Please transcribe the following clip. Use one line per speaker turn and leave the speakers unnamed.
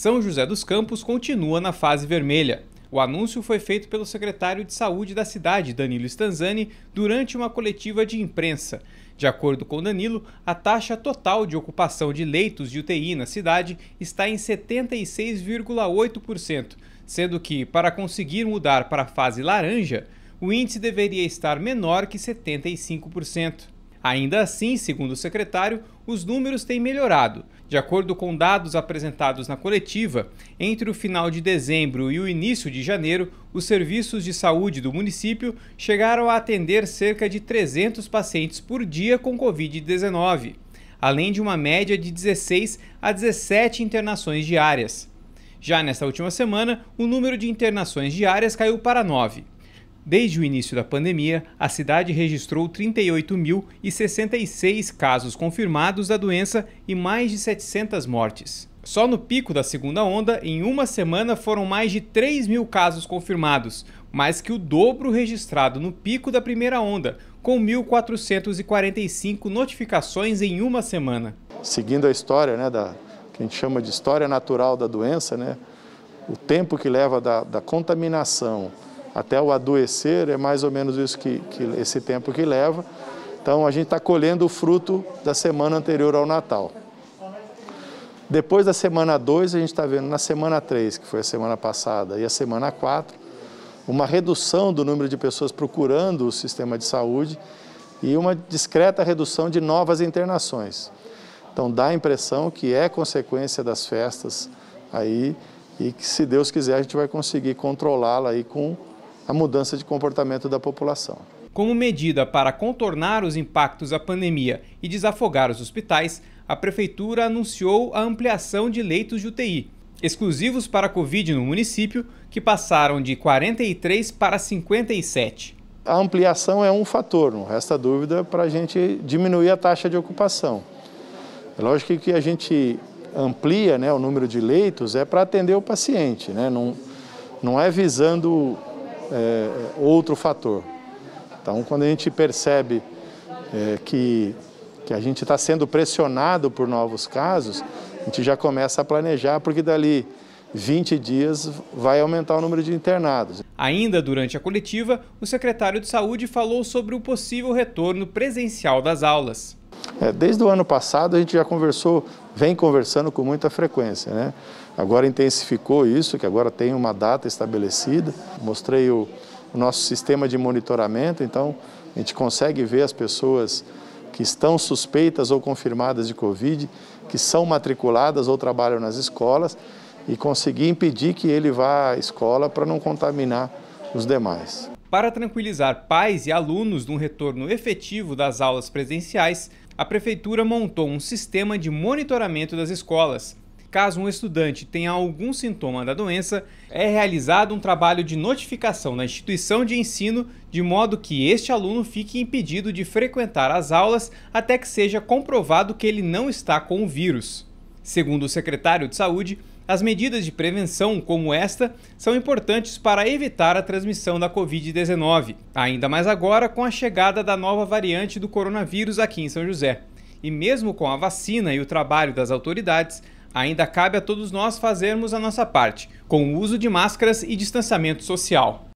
São José dos Campos continua na fase vermelha. O anúncio foi feito pelo secretário de Saúde da cidade, Danilo Stanzani, durante uma coletiva de imprensa. De acordo com Danilo, a taxa total de ocupação de leitos de UTI na cidade está em 76,8%, sendo que, para conseguir mudar para a fase laranja, o índice deveria estar menor que 75%. Ainda assim, segundo o secretário, os números têm melhorado. De acordo com dados apresentados na coletiva, entre o final de dezembro e o início de janeiro, os serviços de saúde do município chegaram a atender cerca de 300 pacientes por dia com Covid-19, além de uma média de 16 a 17 internações diárias. Já nesta última semana, o número de internações diárias caiu para 9. Desde o início da pandemia, a cidade registrou 38.066 casos confirmados da doença e mais de 700 mortes. Só no pico da segunda onda, em uma semana foram mais de 3 mil casos confirmados, mais que o dobro registrado no pico da primeira onda, com 1.445 notificações em uma semana.
Seguindo a história, né, da, que a gente chama de história natural da doença, né, o tempo que leva da, da contaminação até o adoecer, é mais ou menos isso que, que esse tempo que leva. Então a gente está colhendo o fruto da semana anterior ao Natal. Depois da semana 2, a gente está vendo na semana 3, que foi a semana passada, e a semana 4, uma redução do número de pessoas procurando o sistema de saúde e uma discreta redução de novas internações. Então dá a impressão que é consequência das festas aí e que se Deus quiser a gente vai conseguir controlá-la aí com a mudança de comportamento da população.
Como medida para contornar os impactos da pandemia e desafogar os hospitais, a prefeitura anunciou a ampliação de leitos de UTI, exclusivos para a Covid no município, que passaram de 43 para 57.
A ampliação é um fator, não resta dúvida, para a gente diminuir a taxa de ocupação. É lógico que a gente amplia né, o número de leitos é para atender o paciente, né? não, não é visando é, é, outro fator. Então, quando a gente percebe é, que, que a gente está sendo pressionado por novos casos, a gente já começa a planejar, porque dali 20 dias vai aumentar o número de internados.
Ainda durante a coletiva, o secretário de Saúde falou sobre o possível retorno presencial das aulas.
É, desde o ano passado a gente já conversou, vem conversando com muita frequência, né? Agora intensificou isso, que agora tem uma data estabelecida. Mostrei o, o nosso sistema de monitoramento, então a gente consegue ver as pessoas que estão suspeitas ou confirmadas de Covid, que são matriculadas ou trabalham nas escolas e conseguir impedir que ele vá à escola para não contaminar os demais.
Para tranquilizar pais e alunos de um retorno efetivo das aulas presenciais, a prefeitura montou um sistema de monitoramento das escolas. Caso um estudante tenha algum sintoma da doença, é realizado um trabalho de notificação na instituição de ensino, de modo que este aluno fique impedido de frequentar as aulas até que seja comprovado que ele não está com o vírus. Segundo o secretário de Saúde, as medidas de prevenção, como esta, são importantes para evitar a transmissão da Covid-19, ainda mais agora com a chegada da nova variante do coronavírus aqui em São José. E mesmo com a vacina e o trabalho das autoridades, ainda cabe a todos nós fazermos a nossa parte, com o uso de máscaras e distanciamento social.